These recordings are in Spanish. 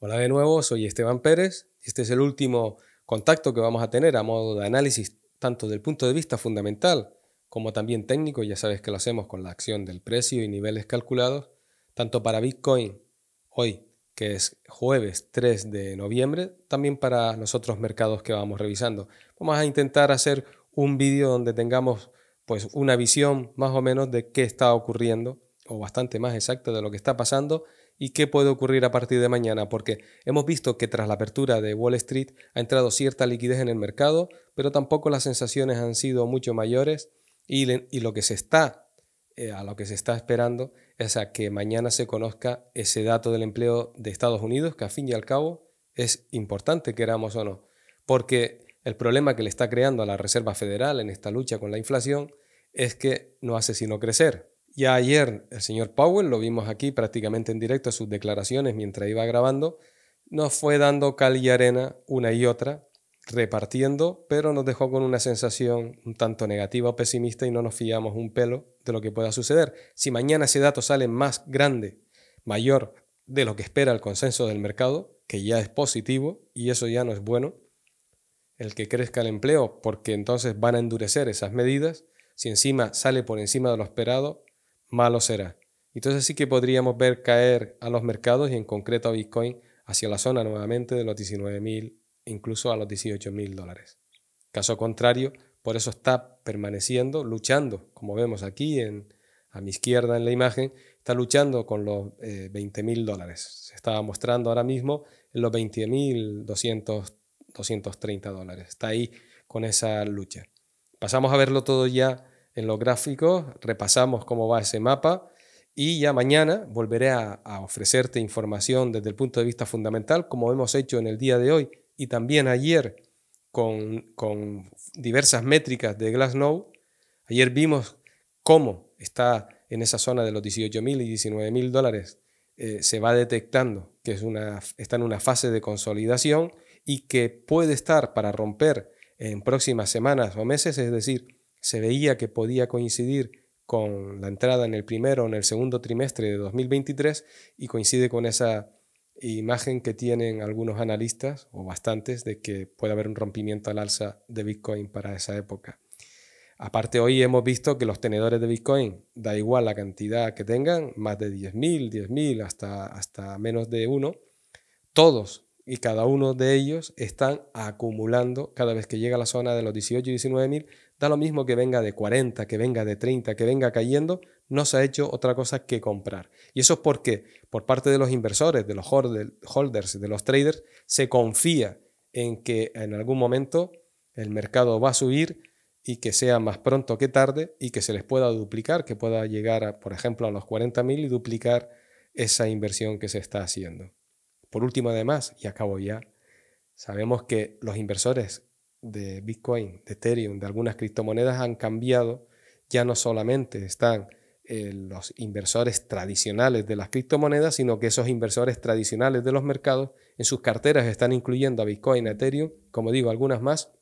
Hola de nuevo, soy Esteban Pérez. Este es el último contacto que vamos a tener a modo de análisis tanto del punto de vista fundamental como también técnico. Ya sabes que lo hacemos con la acción del precio y niveles calculados, tanto para Bitcoin hoy, que es jueves 3 de noviembre, también para los otros mercados que vamos revisando. Vamos a intentar hacer un vídeo donde tengamos pues una visión más o menos de qué está ocurriendo o bastante más exacta de lo que está pasando y qué puede ocurrir a partir de mañana, porque hemos visto que tras la apertura de Wall Street ha entrado cierta liquidez en el mercado, pero tampoco las sensaciones han sido mucho mayores y, lo que se está, eh, a lo que se está esperando es a que mañana se conozca ese dato del empleo de Estados Unidos, que a fin y al cabo es importante, queramos o no, porque el problema que le está creando a la Reserva Federal en esta lucha con la inflación es que no hace sino crecer. Ya ayer el señor Powell, lo vimos aquí prácticamente en directo, sus declaraciones mientras iba grabando, nos fue dando cal y arena una y otra, repartiendo, pero nos dejó con una sensación un tanto negativa o pesimista y no nos fiamos un pelo de lo que pueda suceder. Si mañana ese dato sale más grande, mayor de lo que espera el consenso del mercado, que ya es positivo y eso ya no es bueno, el que crezca el empleo, porque entonces van a endurecer esas medidas, si encima sale por encima de lo esperado, malo será. Entonces sí que podríamos ver caer a los mercados y en concreto a Bitcoin hacia la zona nuevamente de los 19.000, incluso a los 18.000 dólares. Caso contrario, por eso está permaneciendo, luchando, como vemos aquí a mi izquierda en la imagen, está luchando con los 20.000 eh, dólares. Se estaba mostrando ahora mismo en los 20.230 dólares. Está ahí con esa lucha. Pasamos a verlo todo ya en los gráficos, repasamos cómo va ese mapa y ya mañana volveré a, ofrecerte información desde el punto de vista fundamental, como hemos hecho en el día de hoy y también ayer con, diversas métricas de Glassnow. Ayer vimos cómo está en esa zona de los 18.000 y 19.000 dólares. Eh, se va detectando que es una, está en una fase de consolidación y que puede estar para romper en próximas semanas o meses, es decir, se veía que podía coincidir con la entrada en el primero o en el segundo trimestre de 2023 y coincide con esa imagen que tienen algunos analistas o bastantes de que puede haber un rompimiento al alza de Bitcoin para esa época. Aparte hoy hemos visto que los tenedores de Bitcoin, da igual la cantidad que tengan, más de 10.000, 10.000 hasta, hasta menos de uno, todos y cada uno de ellos están acumulando cada vez que llega a la zona de los 18 y 19.000 Da lo mismo que venga de 40, que venga de 30, que venga cayendo, no se ha hecho otra cosa que comprar. Y eso es porque por parte de los inversores, de los holders, de los traders, se confía en que en algún momento el mercado va a subir y que sea más pronto que tarde y que se les pueda duplicar, que pueda llegar, a, por ejemplo, a los 40.000 y duplicar esa inversión que se está haciendo. Por último, además, y acabo ya, sabemos que los inversores de Bitcoin, de Ethereum, de algunas criptomonedas han cambiado. Ya no solamente están eh, los inversores tradicionales de las criptomonedas, sino que esos inversores tradicionales de los mercados en sus carteras están incluyendo a Bitcoin, a Ethereum, como digo, algunas más.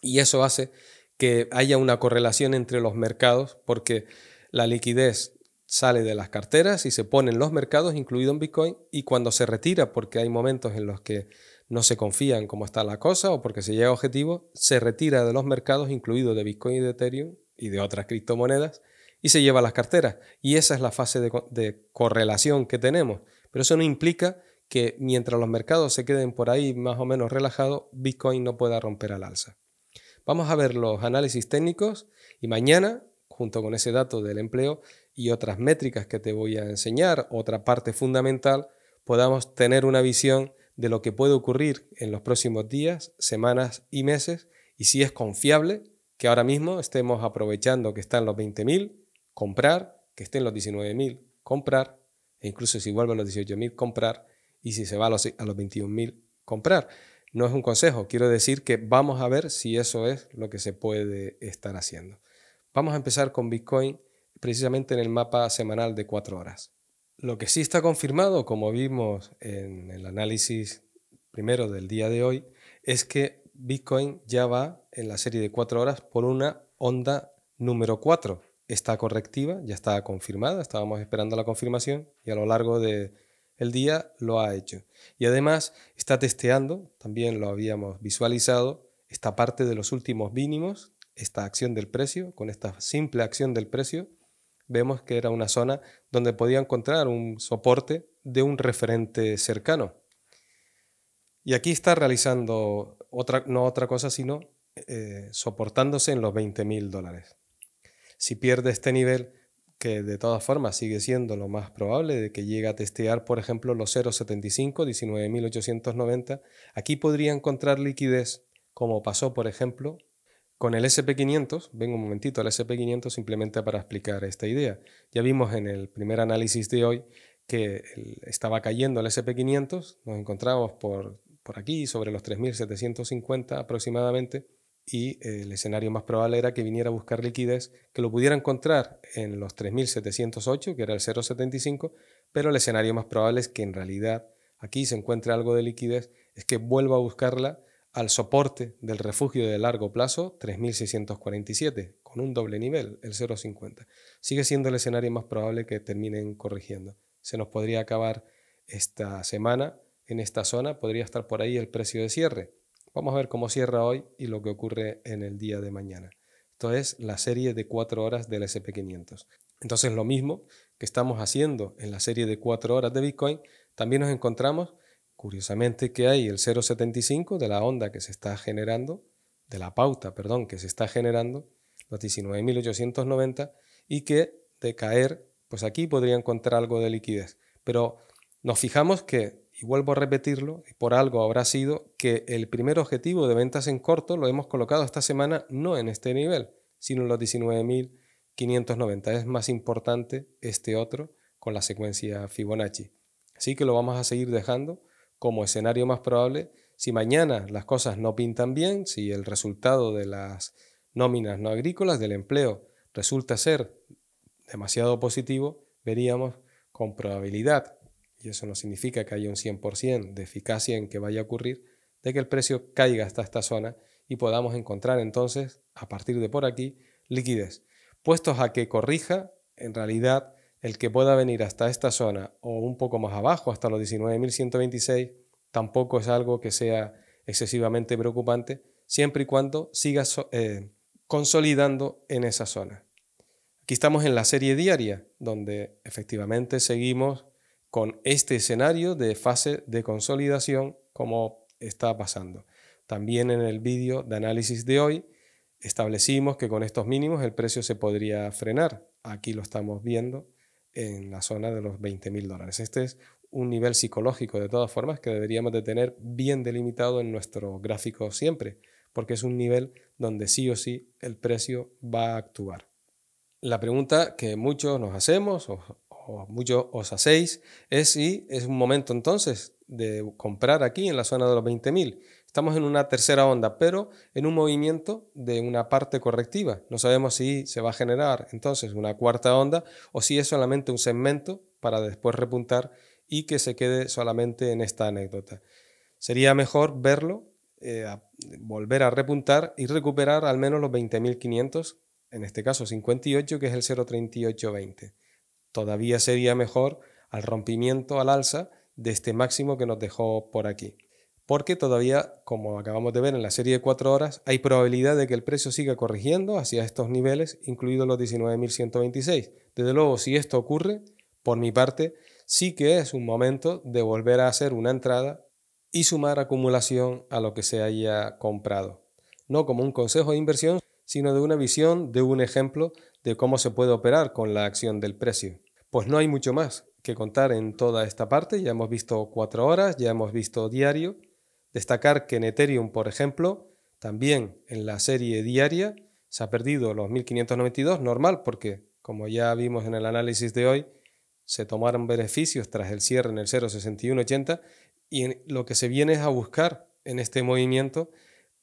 Y eso hace que haya una correlación entre los mercados porque la liquidez sale de las carteras y se pone en los mercados, incluido en Bitcoin, y cuando se retira, porque hay momentos en los que no se en cómo está la cosa o porque se llega a objetivos, se retira de los mercados, incluido de Bitcoin y de Ethereum y de otras criptomonedas, y se lleva a las carteras. Y esa es la fase de, de correlación que tenemos. Pero eso no implica que mientras los mercados se queden por ahí más o menos relajados, Bitcoin no pueda romper al alza. Vamos a ver los análisis técnicos y mañana, junto con ese dato del empleo y otras métricas que te voy a enseñar, otra parte fundamental, podamos tener una visión de lo que puede ocurrir en los próximos días, semanas y meses y si es confiable que ahora mismo estemos aprovechando que están los 20.000, comprar, que estén los 19.000, comprar, e incluso si vuelven los 18.000, comprar, y si se va a los, a los 21.000, comprar. No es un consejo, quiero decir que vamos a ver si eso es lo que se puede estar haciendo. Vamos a empezar con Bitcoin precisamente en el mapa semanal de 4 horas. Lo que sí está confirmado, como vimos en el análisis primero del día de hoy, es que Bitcoin ya va en la serie de cuatro horas por una onda número 4. Está correctiva, ya está confirmada, estábamos esperando la confirmación y a lo largo del día lo ha hecho. Y además está testeando, también lo habíamos visualizado, esta parte de los últimos mínimos, esta acción del precio, con esta simple acción del precio, vemos que era una zona donde podía encontrar un soporte de un referente cercano. Y aquí está realizando otra, no otra cosa, sino eh, soportándose en los 20.000 dólares. Si pierde este nivel, que de todas formas sigue siendo lo más probable de que llegue a testear, por ejemplo, los 0,75, 19.890, aquí podría encontrar liquidez, como pasó, por ejemplo, con el SP500, vengo un momentito al SP500 simplemente para explicar esta idea. Ya vimos en el primer análisis de hoy que estaba cayendo el SP500, nos encontramos por, por aquí sobre los 3.750 aproximadamente y el escenario más probable era que viniera a buscar liquidez, que lo pudiera encontrar en los 3.708, que era el 0.75, pero el escenario más probable es que en realidad aquí se encuentre algo de liquidez, es que vuelva a buscarla al soporte del refugio de largo plazo 3647, con un doble nivel, el 0,50. Sigue siendo el escenario más probable que terminen corrigiendo. Se nos podría acabar esta semana en esta zona, podría estar por ahí el precio de cierre. Vamos a ver cómo cierra hoy y lo que ocurre en el día de mañana. Esto es la serie de 4 horas del SP500. Entonces lo mismo que estamos haciendo en la serie de 4 horas de Bitcoin, también nos encontramos Curiosamente que hay el 0,75 de la onda que se está generando, de la pauta, perdón, que se está generando, los 19.890, y que de caer, pues aquí podría encontrar algo de liquidez. Pero nos fijamos que, y vuelvo a repetirlo, por algo habrá sido que el primer objetivo de ventas en corto lo hemos colocado esta semana no en este nivel, sino en los 19.590. Es más importante este otro con la secuencia Fibonacci. Así que lo vamos a seguir dejando como escenario más probable si mañana las cosas no pintan bien, si el resultado de las nóminas no agrícolas, del empleo, resulta ser demasiado positivo, veríamos con probabilidad, y eso no significa que haya un 100% de eficacia en que vaya a ocurrir, de que el precio caiga hasta esta zona y podamos encontrar entonces, a partir de por aquí, liquidez. Puestos a que corrija, en realidad el que pueda venir hasta esta zona o un poco más abajo, hasta los 19.126, tampoco es algo que sea excesivamente preocupante, siempre y cuando siga eh, consolidando en esa zona. Aquí estamos en la serie diaria, donde efectivamente seguimos con este escenario de fase de consolidación como está pasando. También en el vídeo de análisis de hoy establecimos que con estos mínimos el precio se podría frenar. Aquí lo estamos viendo en la zona de los 20 mil dólares. Este es un nivel psicológico, de todas formas, que deberíamos de tener bien delimitado en nuestro gráfico siempre, porque es un nivel donde sí o sí el precio va a actuar. La pregunta que muchos nos hacemos o, o muchos os hacéis es si es un momento entonces de comprar aquí en la zona de los 20.000 estamos en una tercera onda, pero en un movimiento de una parte correctiva. No sabemos si se va a generar entonces una cuarta onda o si es solamente un segmento para después repuntar y que se quede solamente en esta anécdota. Sería mejor verlo, eh, volver a repuntar y recuperar al menos los 20.500, en este caso 58, que es el 0.3820. Todavía sería mejor al rompimiento al alza de este máximo que nos dejó por aquí porque todavía, como acabamos de ver en la serie de 4 horas, hay probabilidad de que el precio siga corrigiendo hacia estos niveles, incluidos los 19.126. Desde luego, si esto ocurre, por mi parte, sí que es un momento de volver a hacer una entrada y sumar acumulación a lo que se haya comprado. No como un consejo de inversión, sino de una visión, de un ejemplo de cómo se puede operar con la acción del precio. Pues no hay mucho más que contar en toda esta parte, ya hemos visto 4 horas, ya hemos visto diario, Destacar que en Ethereum, por ejemplo, también en la serie diaria se ha perdido los 1592, normal, porque como ya vimos en el análisis de hoy, se tomaron beneficios tras el cierre en el 0,6180 y lo que se viene es a buscar en este movimiento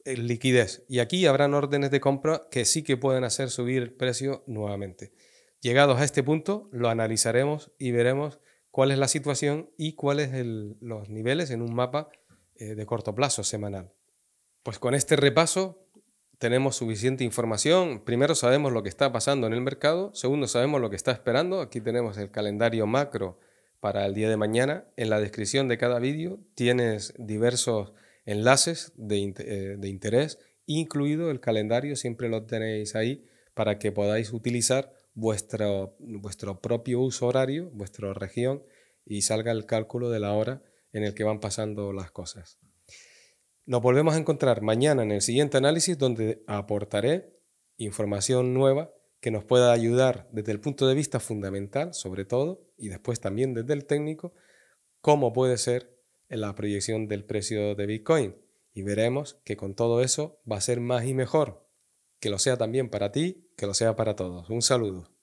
eh, liquidez. Y aquí habrán órdenes de compra que sí que pueden hacer subir el precio nuevamente. Llegados a este punto, lo analizaremos y veremos cuál es la situación y cuáles son los niveles en un mapa eh, de corto plazo semanal. Pues con este repaso tenemos suficiente información. Primero sabemos lo que está pasando en el mercado. Segundo sabemos lo que está esperando. Aquí tenemos el calendario macro para el día de mañana. En la descripción de cada vídeo tienes diversos enlaces de, eh, interés, incluido el calendario. Siempre lo tenéis ahí para que podáis utilizar vuestro, vuestro propio uso horario, vuestra región y salga el cálculo de la hora en el que van pasando las cosas. Nos volvemos a encontrar mañana en el siguiente análisis donde aportaré información nueva que nos pueda ayudar desde el punto de vista fundamental, sobre todo, y después también desde el técnico, cómo puede ser la proyección del precio de Bitcoin. Y veremos que con todo eso va a ser más y mejor. Que lo sea también para ti, que lo sea para todos. Un saludo.